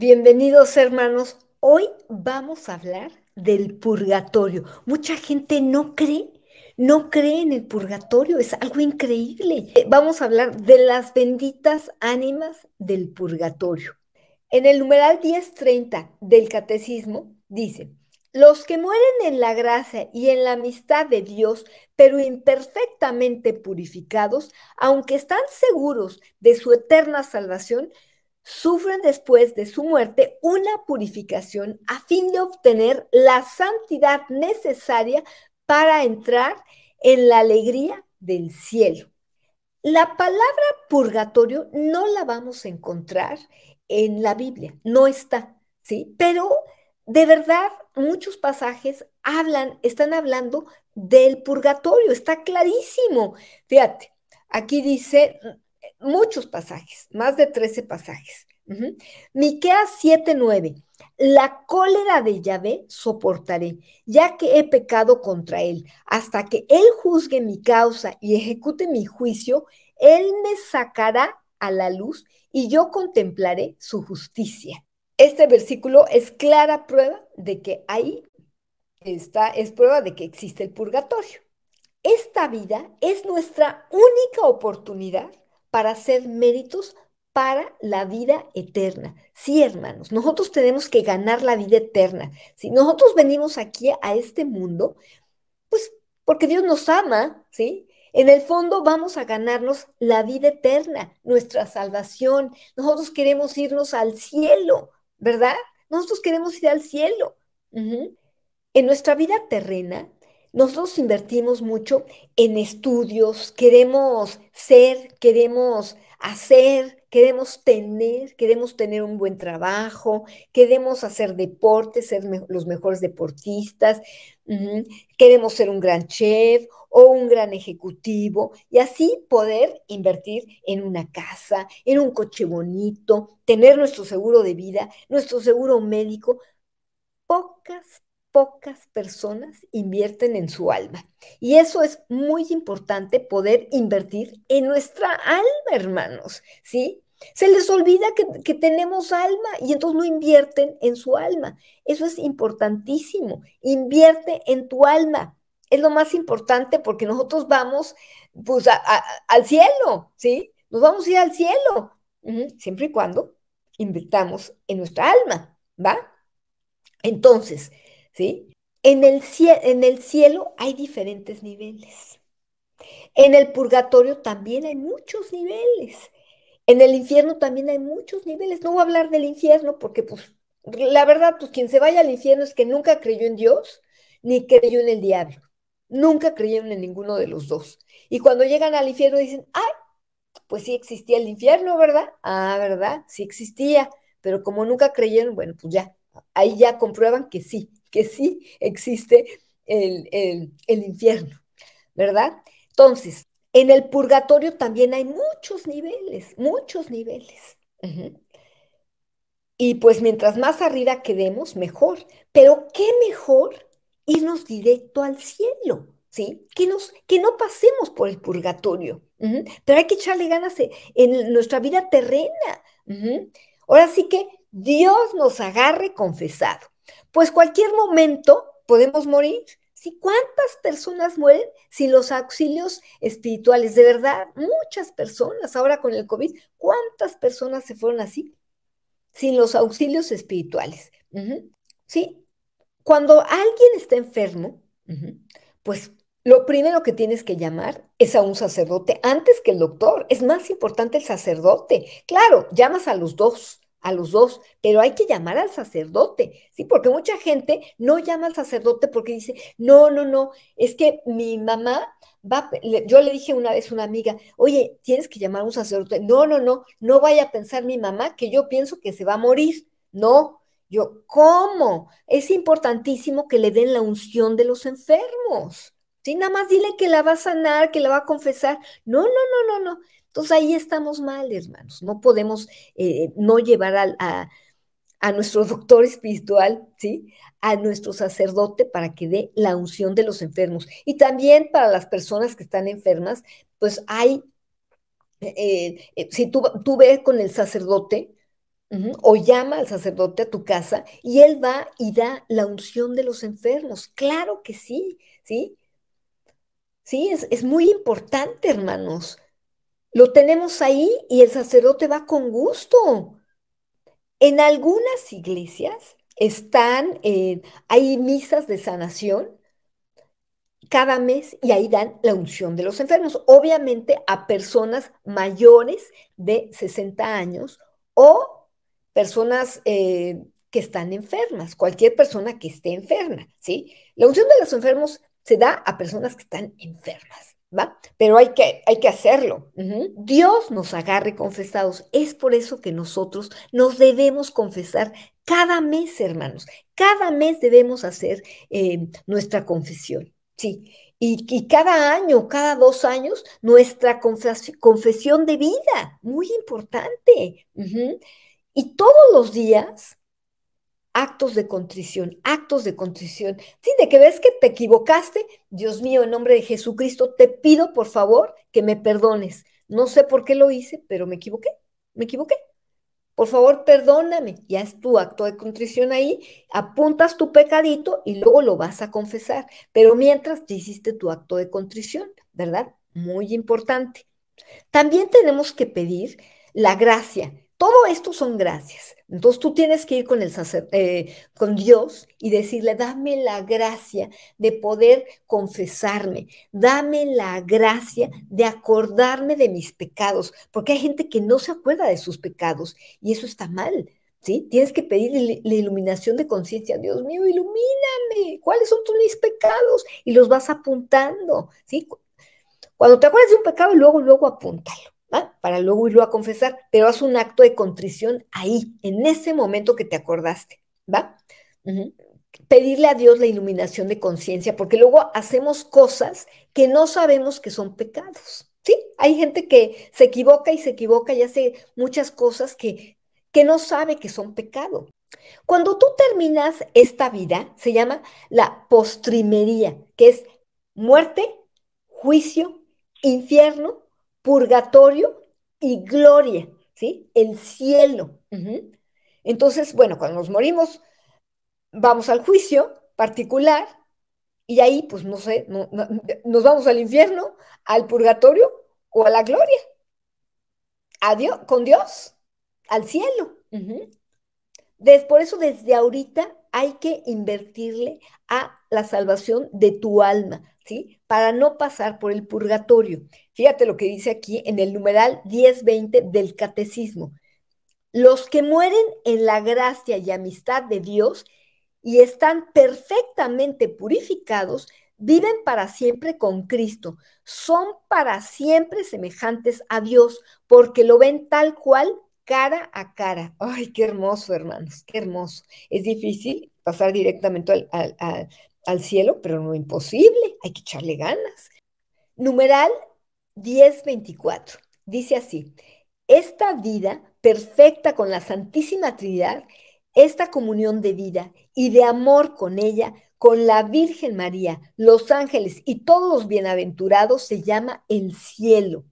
Bienvenidos hermanos. Hoy vamos a hablar del purgatorio. Mucha gente no cree, no cree en el purgatorio. Es algo increíble. Eh, vamos a hablar de las benditas ánimas del purgatorio. En el numeral 1030 del catecismo dice, los que mueren en la gracia y en la amistad de Dios, pero imperfectamente purificados, aunque están seguros de su eterna salvación, sufren después de su muerte una purificación a fin de obtener la santidad necesaria para entrar en la alegría del cielo. La palabra purgatorio no la vamos a encontrar en la Biblia, no está, ¿sí? Pero de verdad muchos pasajes hablan, están hablando del purgatorio, está clarísimo. Fíjate, aquí dice, muchos pasajes, más de 13 pasajes. Uh Miqueas 7:9. La cólera de Yahvé soportaré, ya que he pecado contra él. Hasta que él juzgue mi causa y ejecute mi juicio, él me sacará a la luz y yo contemplaré su justicia. Este versículo es clara prueba de que ahí está, es prueba de que existe el purgatorio. Esta vida es nuestra única oportunidad para hacer méritos para la vida eterna. Sí, hermanos, nosotros tenemos que ganar la vida eterna. Si nosotros venimos aquí a este mundo, pues porque Dios nos ama, ¿sí? En el fondo vamos a ganarnos la vida eterna, nuestra salvación. Nosotros queremos irnos al cielo, ¿verdad? Nosotros queremos ir al cielo. En nuestra vida terrena nosotros invertimos mucho en estudios, queremos ser, queremos hacer, queremos tener, queremos tener un buen trabajo, queremos hacer deporte, ser los mejores deportistas, queremos ser un gran chef o un gran ejecutivo y así poder invertir en una casa, en un coche bonito, tener nuestro seguro de vida, nuestro seguro médico. Pocas pocas personas invierten en su alma. Y eso es muy importante poder invertir en nuestra alma, hermanos, ¿sí? Se les olvida que, tenemos alma y entonces no invierten en su alma. Eso es importantísimo. Invierte en tu alma. Es lo más importante porque nosotros vamos pues, al cielo, ¿sí? Nos vamos a ir al cielo, siempre y cuando invirtamos en nuestra alma, ¿va? Entonces, en el, en el cielo hay diferentes niveles. En el purgatorio también hay muchos niveles. En el infierno también hay muchos niveles. No voy a hablar del infierno porque, pues, la verdad, pues quien se vaya al infierno es que nunca creyó en Dios ni creyó en el diablo. Nunca creyeron en ninguno de los dos. Y cuando llegan al infierno dicen, ay, pues sí existía el infierno, ¿verdad? Ah, ¿verdad? Sí existía. Pero como nunca creyeron, bueno, pues ya, ahí ya comprueban que sí, que sí existe el, infierno, ¿verdad? Entonces, en el purgatorio también hay muchos niveles, muchos niveles. Y pues mientras más arriba quedemos, mejor. Pero qué mejor irnos directo al cielo, ¿sí? Que, nos, que no pasemos por el purgatorio. Pero hay que echarle ganas en nuestra vida terrena. Ahora sí que Dios nos agarre confesado. Pues cualquier momento podemos morir. ¿Cuántas personas mueren sin los auxilios espirituales? De verdad, muchas personas. Ahora con el COVID, ¿cuántas personas se fueron así? Sin los auxilios espirituales. ¿Sí? Cuando alguien está enfermo, pues lo primero que tienes que llamar es a un sacerdote antes que el doctor. Es más importante el sacerdote. Claro, llamas a los dos, a los dos, pero hay que llamar al sacerdote, ¿sí? Porque mucha gente no llama al sacerdote porque dice, no, no, no, es que mi mamá va, yo le dije una vez a una amiga, oye, tienes que llamar a un sacerdote, no, no, no, no vaya a pensar mi mamá que yo pienso que se va a morir, no, yo, ¿cómo? Es importantísimo que le den la unción de los enfermos, ¿sí? Nada más dile que la va a sanar, que la va a confesar, no, no, no, no, no, entonces ahí estamos mal, hermanos. No podemos eh, eh, no llevar a, nuestro doctor espiritual, ¿sí? A nuestro sacerdote para que dé la unción de los enfermos. Y también para las personas que están enfermas, pues hay, eh, si tú, ves con el sacerdote, O llama al sacerdote a tu casa y él va y da la unción de los enfermos. Claro que sí, ¿sí? Sí, es, es muy importante, hermanos. Lo tenemos ahí y el sacerdote va con gusto. En algunas iglesias están, eh, hay misas de sanación cada mes y ahí dan la unción de los enfermos, obviamente a personas mayores de 60 años o personas eh, que están enfermas, cualquier persona que esté enferma, ¿sí? La unción de los enfermos se da a personas que están enfermas. ¿va? Pero hay que, hay que hacerlo. Dios nos agarre confesados. Es por eso que nosotros nos debemos confesar cada mes, hermanos. Cada mes debemos hacer eh, nuestra confesión. Sí. Y, cada año, cada dos años, nuestra confesión de vida, muy importante. Y todos los días actos de contrición, actos de contrición. Sí, de que ves que te equivocaste, Dios mío, en nombre de Jesucristo, te pido por favor que me perdones. No sé por qué lo hice, pero me equivoqué, me equivoqué. Por favor, perdóname. Ya es tu acto de contrición ahí, apuntas tu pecadito y luego lo vas a confesar. Pero mientras hiciste tu acto de contrición, ¿verdad? Muy importante. También tenemos que pedir la gracia todo esto son gracias. Entonces tú tienes que ir con, el eh, con Dios y decirle, dame la gracia de poder confesarme, dame la gracia de acordarme de mis pecados, porque hay gente que no se acuerda de sus pecados y eso está mal. ¿Sí? Tienes que pedirle la iluminación de conciencia. Dios mío, ilumíname. ¿Cuáles son tus mis pecados? Y los vas apuntando. ¿sí? Cuando te acuerdas de un pecado, luego, luego apúntalo. Para luego irlo a confesar, pero haz un acto de contrición ahí, en ese momento que te acordaste, ¿va? Pedirle a Dios la iluminación de conciencia, porque luego hacemos cosas que no sabemos que son pecados. Sí, hay gente que se equivoca y se equivoca y hace muchas cosas que, que no sabe que son pecado. Cuando tú terminas esta vida, se llama la postrimería, que es muerte, juicio, infierno purgatorio y gloria, ¿sí? El cielo. Entonces, bueno, cuando nos morimos, vamos al juicio particular y ahí, pues no sé, nos vamos al infierno, al purgatorio o a la gloria. A con Dios, al cielo. por eso desde ahorita hay que invertirle a la salvación de tu alma, ¿sí? para no pasar por el purgatorio. Fíjate lo que dice aquí en el numeral 1020 del catecismo. Los que mueren en la gracia y amistad de Dios y están perfectamente purificados, viven para siempre con Cristo, son para siempre semejantes a Dios, porque lo ven tal cual cara a cara. Ay, qué hermoso, hermanos, qué hermoso. Es difícil pasar directamente al, al cielo, pero no imposible, hay que echarle ganas. Numeral 1024 dice así, esta vida perfecta con la Santísima Trinidad, esta comunión de vida y de amor con ella, con la Virgen María, los ángeles y todos los bienaventurados se llama el cielo.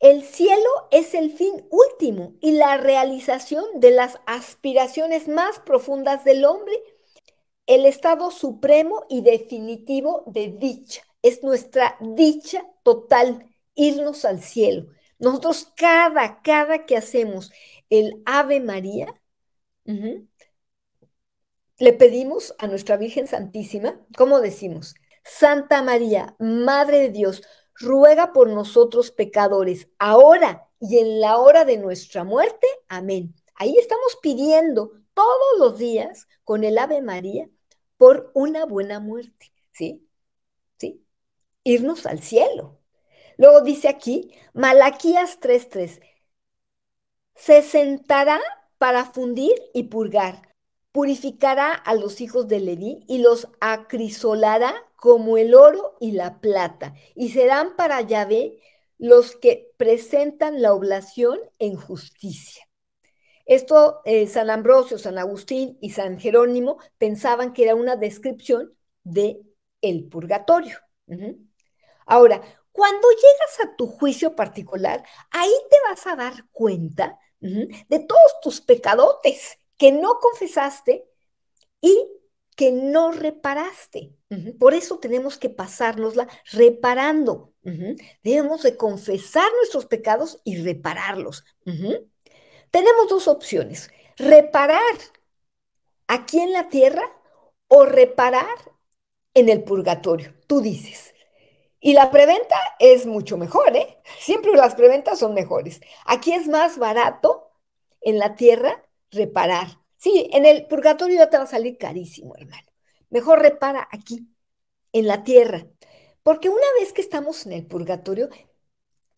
El cielo es el fin último y la realización de las aspiraciones más profundas del hombre el estado supremo y definitivo de dicha. Es nuestra dicha total irnos al cielo. Nosotros cada, cada que hacemos el Ave María, le pedimos a nuestra Virgen Santísima, como decimos, Santa María, Madre de Dios, ruega por nosotros pecadores, ahora y en la hora de nuestra muerte. Amén. Ahí estamos pidiendo todos los días con el Ave María por una buena muerte, ¿sí? ¿Sí? Irnos al cielo. Luego dice aquí, Malaquías 3:3, se sentará para fundir y purgar, purificará a los hijos de Leví y los acrisolará como el oro y la plata, y serán para Yahvé los que presentan la oblación en justicia. Esto eh, San Ambrosio, San Agustín y San Jerónimo pensaban que era una descripción de el purgatorio. Ahora, cuando llegas a tu juicio particular, ahí te vas a dar cuenta de todos tus pecadotes que no confesaste y que no reparaste. Por eso tenemos que pasárnosla reparando. Debemos de confesar nuestros pecados y repararlos. Tenemos dos opciones, reparar aquí en la tierra o reparar en el purgatorio, tú dices. Y la preventa es mucho mejor, ¿eh? Siempre las preventas son mejores. Aquí es más barato en la tierra reparar. Sí, en el purgatorio ya te va a salir carísimo, hermano. Mejor repara aquí, en la tierra. Porque una vez que estamos en el purgatorio,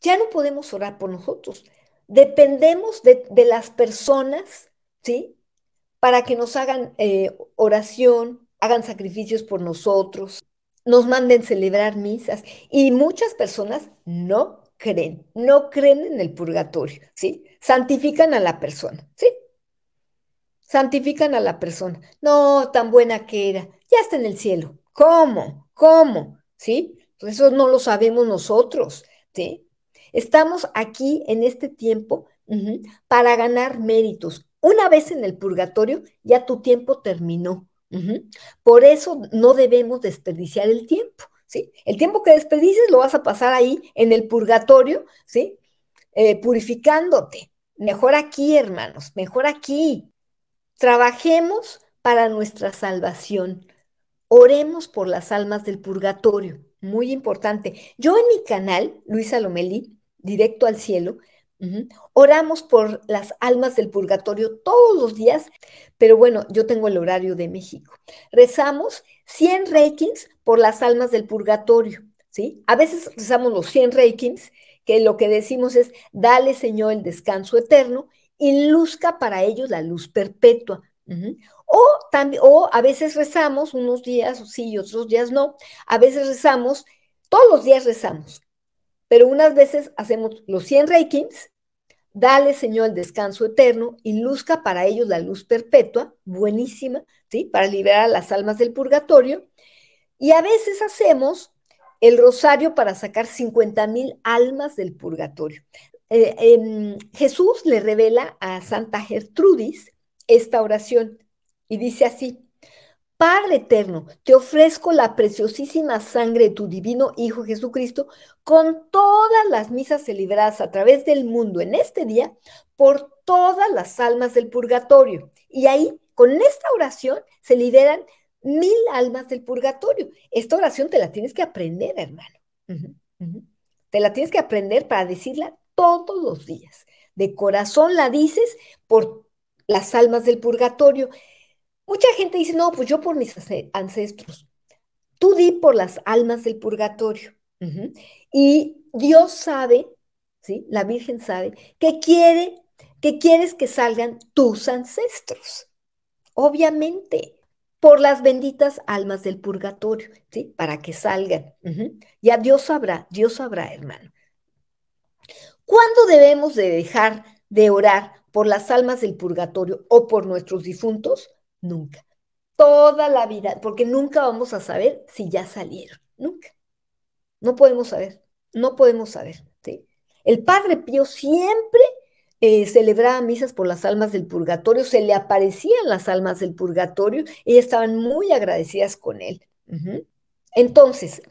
ya no podemos orar por nosotros dependemos de, las personas, ¿sí? Para que nos hagan eh, oración, hagan sacrificios por nosotros, nos manden celebrar misas. Y muchas personas no creen, no creen en el purgatorio, ¿sí? Santifican a la persona, ¿sí? Santifican a la persona. No, tan buena que era, ya está en el cielo. ¿Cómo? ¿Cómo? ¿Sí? Eso no lo sabemos nosotros, ¿sí? Estamos aquí en este tiempo para ganar méritos. Una vez en el purgatorio, ya tu tiempo terminó. Por eso no debemos desperdiciar el tiempo. ¿Sí? El tiempo que desperdices lo vas a pasar ahí en el purgatorio, ¿sí? Eh, purificándote. Mejor aquí, hermanos, mejor aquí. Trabajemos para nuestra salvación. Oremos por las almas del purgatorio. Muy importante. Yo en mi canal, Luisa Lomelí, directo al cielo. Oramos por las almas del purgatorio todos los días, pero bueno, yo tengo el horario de México. Rezamos 100 reikings por las almas del purgatorio, ¿sí? A veces rezamos los 100 reikings que lo que decimos es, dale Señor el descanso eterno y luzca para ellos la luz perpetua. o, también, o a veces rezamos unos días, sí, y otros días no. A veces rezamos, todos los días rezamos. Pero unas veces hacemos los 100 reikings, dale Señor el descanso eterno y luzca para ellos la luz perpetua, buenísima, ¿sí? Para liberar a las almas del purgatorio. Y a veces hacemos el rosario para sacar 50 mil almas del purgatorio. Eh, em, Jesús le revela a Santa Gertrudis esta oración y dice así, Padre eterno, te ofrezco la preciosísima sangre de tu divino Hijo Jesucristo con todas las misas celebradas a través del mundo en este día por todas las almas del purgatorio. Y ahí, con esta oración, se liberan mil almas del purgatorio. Esta oración te la tienes que aprender, hermano. Te la tienes que aprender para decirla todos los días. De corazón la dices por las almas del purgatorio. Mucha gente dice, no, pues yo por mis ancestros. Tú di por las almas del purgatorio. Y Dios sabe, ¿sí? La Virgen sabe que quiere, que quieres que salgan tus ancestros. Obviamente, por las benditas almas del purgatorio, ¿sí? Para que salgan. Ya Dios sabrá, Dios sabrá, hermano. ¿Cuándo debemos de dejar de orar por las almas del purgatorio o por nuestros difuntos? Nunca. Toda la vida, porque nunca vamos a saber si ya salieron. Nunca. No podemos saber. No podemos saber. El Padre Pío siempre eh, celebraba misas por las almas del purgatorio, se le aparecían las almas del purgatorio y estaban muy agradecidas con él. Entonces,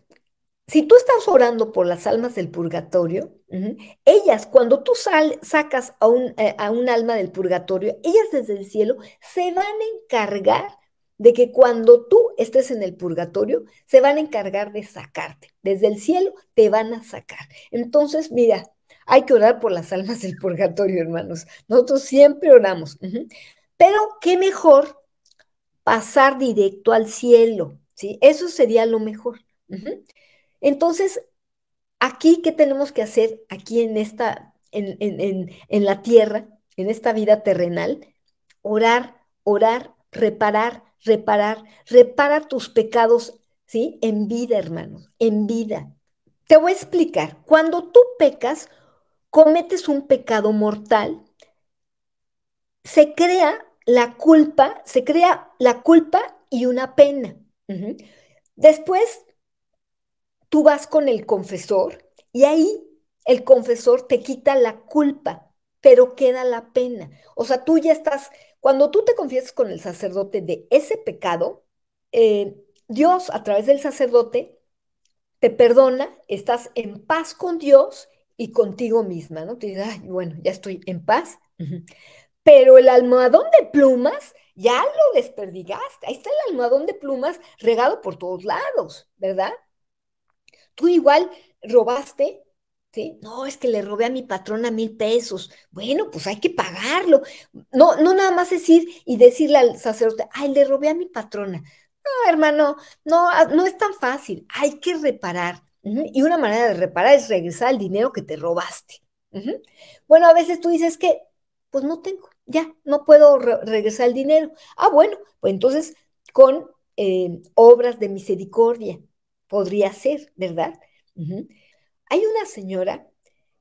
si tú estás orando por las almas del purgatorio, ellas, cuando tú sacas a un, eh, a un alma del purgatorio, ellas desde el cielo se van a encargar de que cuando tú estés en el purgatorio, se van a encargar de sacarte. Desde el cielo te van a sacar. Entonces, mira, hay que orar por las almas del purgatorio, hermanos. Nosotros siempre oramos. Pero qué mejor pasar directo al cielo, ¿sí? Eso sería lo mejor. Entonces, aquí, ¿qué tenemos que hacer aquí en esta, en, la tierra, en esta vida terrenal? Orar, orar, reparar, reparar, repara tus pecados, ¿sí? En vida, hermanos, en vida. Te voy a explicar, cuando tú pecas, cometes un pecado mortal, se crea la culpa, se crea la culpa y una pena. Después tú vas con el confesor y ahí el confesor te quita la culpa, pero queda la pena. O sea, tú ya estás, cuando tú te confiesas con el sacerdote de ese pecado, eh, Dios a través del sacerdote te perdona, estás en paz con Dios y contigo misma, ¿no? Te dices, bueno, ya estoy en paz. Pero el almohadón de plumas ya lo desperdigaste. Ahí está el almohadón de plumas regado por todos lados, ¿verdad? tú igual robaste, ¿sí? No, es que le robé a mi patrona mil pesos. Bueno, pues hay que pagarlo. No, no nada más es y decirle al sacerdote, ay, le robé a mi patrona. No, hermano, no, ah, no es tan fácil. Hay que reparar. Y una manera de reparar es regresar el dinero que te robaste. Bueno, a veces tú dices que, pues no tengo, ya, no puedo regresar el dinero. Ah, bueno, pues entonces con eh, obras de misericordia, podría ser, ¿verdad? Hay una señora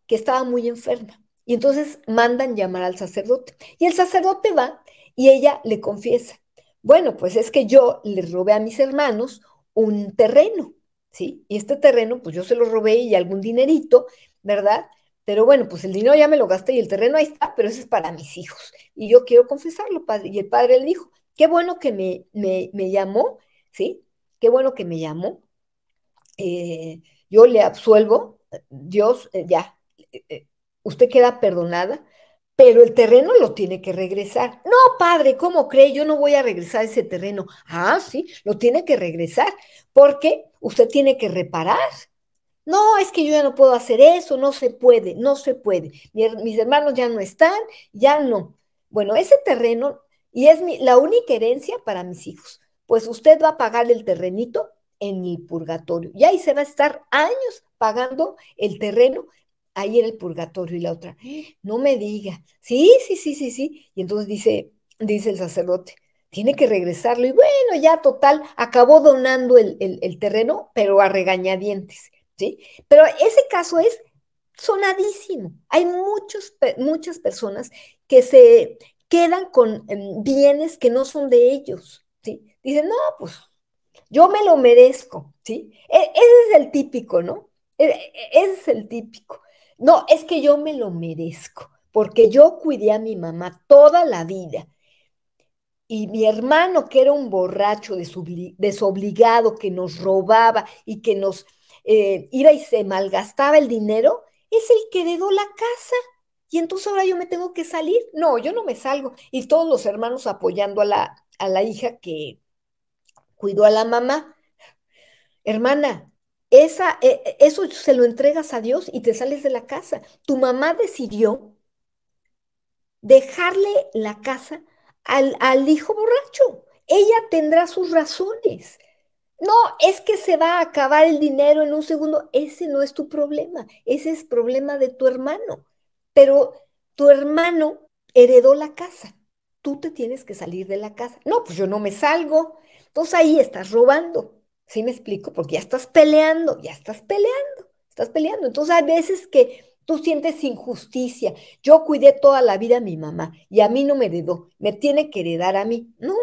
que estaba muy enferma y entonces mandan llamar al sacerdote y el sacerdote va y ella le confiesa, bueno, pues es que yo le robé a mis hermanos un terreno, ¿sí? Y este terreno, pues yo se lo robé y algún dinerito, ¿verdad? Pero bueno, pues el dinero ya me lo gasté y el terreno ahí está, pero ese es para mis hijos. Y yo quiero confesarlo, padre. Y el padre le dijo, qué bueno que me, me, me llamó, ¿sí? Qué bueno que me llamó eh, yo le absuelvo, Dios, eh, ya, eh, usted queda perdonada, pero el terreno lo tiene que regresar. No, padre, ¿cómo cree? Yo no voy a regresar ese terreno. Ah, sí, lo tiene que regresar, porque usted tiene que reparar. No, es que yo ya no puedo hacer eso, no se puede, no se puede. Mis hermanos ya no están, ya no. Bueno, ese terreno, y es la única herencia para mis hijos, pues usted va a pagar el terrenito en el purgatorio. Y ahí se va a estar años pagando el terreno ahí en el purgatorio. Y la otra, no me diga, sí, sí, sí, sí, sí. Y entonces dice, dice el sacerdote, tiene que regresarlo. Y bueno, ya total, acabó donando el, terreno, pero a regañadientes. ¿sí? Pero ese caso es sonadísimo. Hay muchos, muchas personas que se quedan con em, bienes que no son de ellos. ¿sí? Dicen, no, pues yo me lo merezco, ¿sí? E, ese es el típico, ¿no? E, e, ese es el típico. No, es que yo me lo merezco, porque yo cuidé a mi mamá toda la vida. Y mi hermano, que era un borracho desobligado, que nos robaba y que nos eh, iba y se malgastaba el dinero, es el que heredó la casa. Y entonces ahora yo me tengo que salir. No, yo no me salgo. Y todos los hermanos apoyando a la, a la hija que, cuidó a la mamá. Hermana, esa, e, e, eso se lo entregas a Dios y te sales de la casa. Tu mamá decidió dejarle la casa al, al hijo borracho. Ella tendrá sus razones. No, es que se va a acabar el dinero en un segundo. Ese no es tu problema. Ese es problema de tu hermano. Pero tu hermano heredó la casa. Tú te tienes que salir de la casa. No, pues yo no me salgo. Entonces ahí estás robando, ¿sí me explico? Porque ya estás peleando, ya estás peleando, estás peleando. Entonces hay veces que tú sientes injusticia. Yo cuidé toda la vida a mi mamá y a mí no me heredó, me tiene que heredar a mí. No,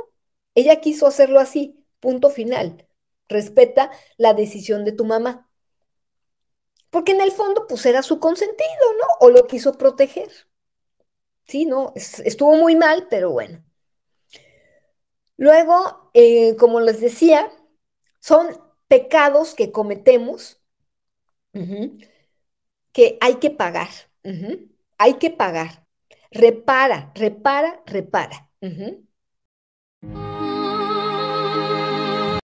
ella quiso hacerlo así, punto final. Respeta la decisión de tu mamá. Porque en el fondo, pues era su consentido, ¿no? O lo quiso proteger. Sí, no, estuvo muy mal, pero bueno. Luego, eh, como les decía, son pecados que cometemos que hay que pagar. hay que pagar. Repara, repara, repara.